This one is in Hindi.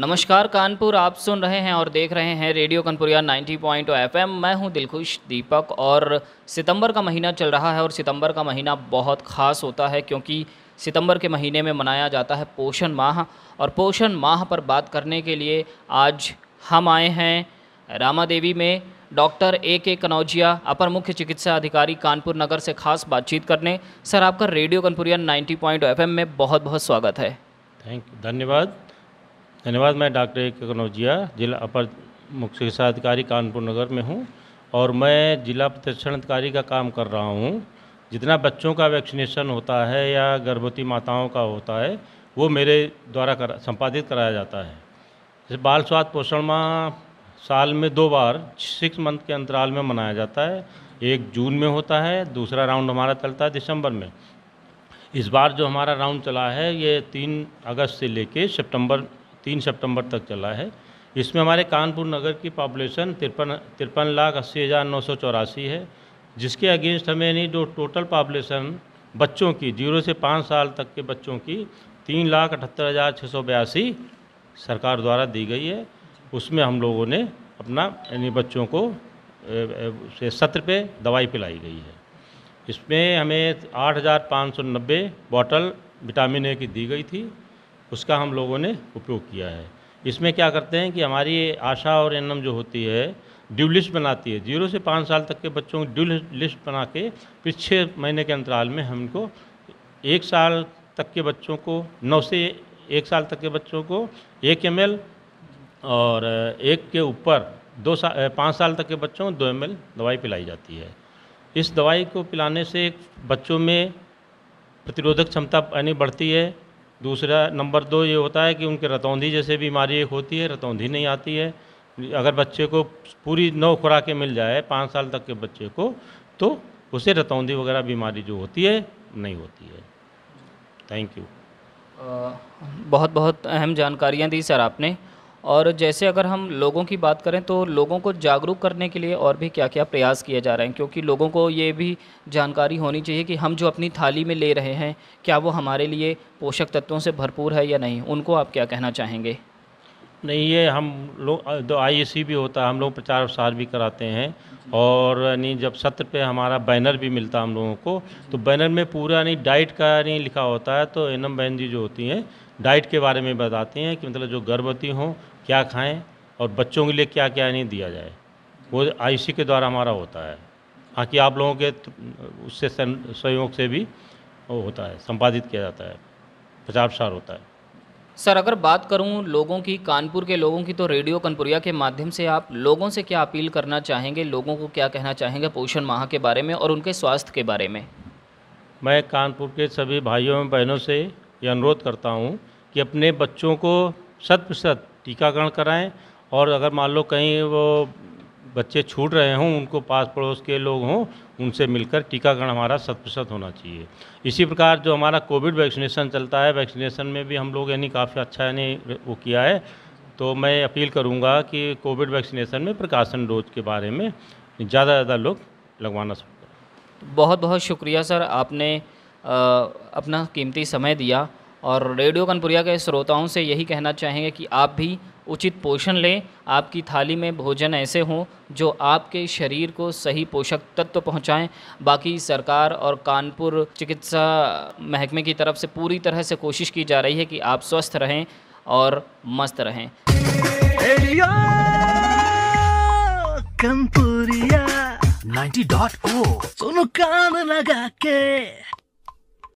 नमस्कार कानपुर आप सुन रहे हैं और देख रहे हैं रेडियो कानपुरिया 90.0 पॉइंट मैं हूं दिलखुश दीपक और सितंबर का महीना चल रहा है और सितंबर का महीना बहुत ख़ास होता है क्योंकि सितंबर के महीने में मनाया जाता है पोषण माह और पोषण माह पर बात करने के लिए आज हम आए हैं रामा देवी में डॉक्टर ए के कनौजिया अपर मुख्य चिकित्सा अधिकारी कानपुर नगर से खास बातचीत करने सर आपका रेडियो कानपुरिया 90.0 पॉइंट में बहुत बहुत स्वागत है थैंक धन्यवाद धन्यवाद मैं डॉक्टर ए कनौजिया जिला अपर मुख्य अधिकारी कानपुर नगर में हूँ और मैं जिला प्रशिक्षण अधिकारी का काम कर रहा हूँ जितना बच्चों का वैक्सीनेशन होता है या गर्भवती माताओं का होता है वो मेरे द्वारा कर संपादित कराया जाता है जैसे बाल स्वास्थ्य पोषण माह साल में दो बार सिक्स मंथ के अंतराल में मनाया जाता है एक जून में होता है दूसरा राउंड हमारा चलता है दिसंबर में इस बार जो हमारा राउंड चला है ये तीन अगस्त से लेके सितंबर तीन सितंबर तक चला है इसमें हमारे कानपुर नगर की पॉपुलेशन तिरपन तिरपन लाख अस्सी हज़ार नौ सौ चौरासी है जिसके अगेंस्ट हमें यानी जो टोटल पॉपुलेशन बच्चों की जीरो से पाँच साल तक के बच्चों की तीन लाख अठहत्तर हज़ार छः सौ बयासी सरकार द्वारा दी गई है उसमें हम लोगों ने अपना यानी बच्चों को से सत्र पे दवाई पिलाई गई है इसमें हमें आठ हज़ार पाँच सौ नब्बे बॉटल विटामिन ए की दी गई थी उसका हम लोगों ने उपयोग किया है इसमें क्या करते हैं कि हमारी आशा और एन जो होती है ड्यू लिस्ट बनाती है जीरो से पाँच साल तक के बच्चों की ड्यू लिस्ट बना के फिर छः महीने के अंतराल में हमको एक साल तक के बच्चों को नौ से एक साल तक के बच्चों को एक एम और एक के ऊपर दो साल पाँच साल तक के बच्चों को दो एम दवाई पिलाई जाती है इस दवाई को पिलाने से बच्चों में प्रतिरोधक क्षमता यानी बढ़ती है दूसरा नंबर दो ये होता है कि उनके रतौंधी जैसे बीमारी एक होती है रतौंधी नहीं आती है अगर बच्चे को पूरी नौ खुराकें मिल जाए पाँच साल तक के बच्चे को तो उसे रतौंधी वगैरह बीमारी जो होती है नहीं होती है थैंक यू बहुत बहुत अहम जानकारियाँ दी सर आपने और जैसे अगर हम लोगों की बात करें तो लोगों को जागरूक करने के लिए और भी क्या क्या प्रयास किए जा रहे हैं क्योंकि लोगों को ये भी जानकारी होनी चाहिए कि हम जो अपनी थाली में ले रहे हैं क्या वो हमारे लिए पोषक तत्वों से भरपूर है या नहीं उनको आप क्या कहना चाहेंगे नहीं ये हम लोग दो आई भी होता है हम लोग प्रचार प्रसार भी कराते हैं और यानी जब सत्र पे हमारा बैनर भी मिलता है हम लोगों को तो बैनर में पूरा यानी डाइट का यानी लिखा होता है तो एनम बहन जी जो होती हैं डाइट के बारे में बताते हैं कि मतलब जो गर्भवती हों क्या खाएं और बच्चों के लिए क्या क्या नहीं दिया जाए वो आईसी के द्वारा हमारा होता है हाँ आप लोगों के उससे सहयोग से भी वो होता है संपादित किया जाता है प्रसार होता है सर अगर बात करूं लोगों की कानपुर के लोगों की तो रेडियो कनपुरिया के माध्यम से आप लोगों से क्या अपील करना चाहेंगे लोगों को क्या कहना चाहेंगे पोषण माह के बारे में और उनके स्वास्थ्य के बारे में मैं कानपुर के सभी भाइयों बहनों से ये अनुरोध करता हूँ कि अपने बच्चों को शत प्रतिशत टीकाकरण कराएँ और अगर मान लो कहीं वो बच्चे छूट रहे हों उनको पास पड़ोस के लोग हों उनसे मिलकर टीकाकरण हमारा शत प्रतिशत होना चाहिए इसी प्रकार जो हमारा कोविड वैक्सीनेशन चलता है वैक्सीनेशन में भी हम लोग यानी काफ़ी अच्छा यानी वो किया है तो मैं अपील करूंगा कि कोविड वैक्सीनेशन में प्रकाशन डोज के बारे में ज़्यादा ज़्यादा लोग लगवाना सकते बहुत बहुत शुक्रिया सर आपने अपना कीमती समय दिया और रेडियो कनपुरिया के श्रोताओं से यही कहना चाहेंगे कि आप भी उचित पोषण लें आपकी थाली में भोजन ऐसे हों जो आपके शरीर को सही पोषक तत्व पहुंचाएं बाकी सरकार और कानपुर चिकित्सा महकमे की तरफ से पूरी तरह से कोशिश की जा रही है कि आप स्वस्थ रहें और मस्त रहें सुनो कान लगा के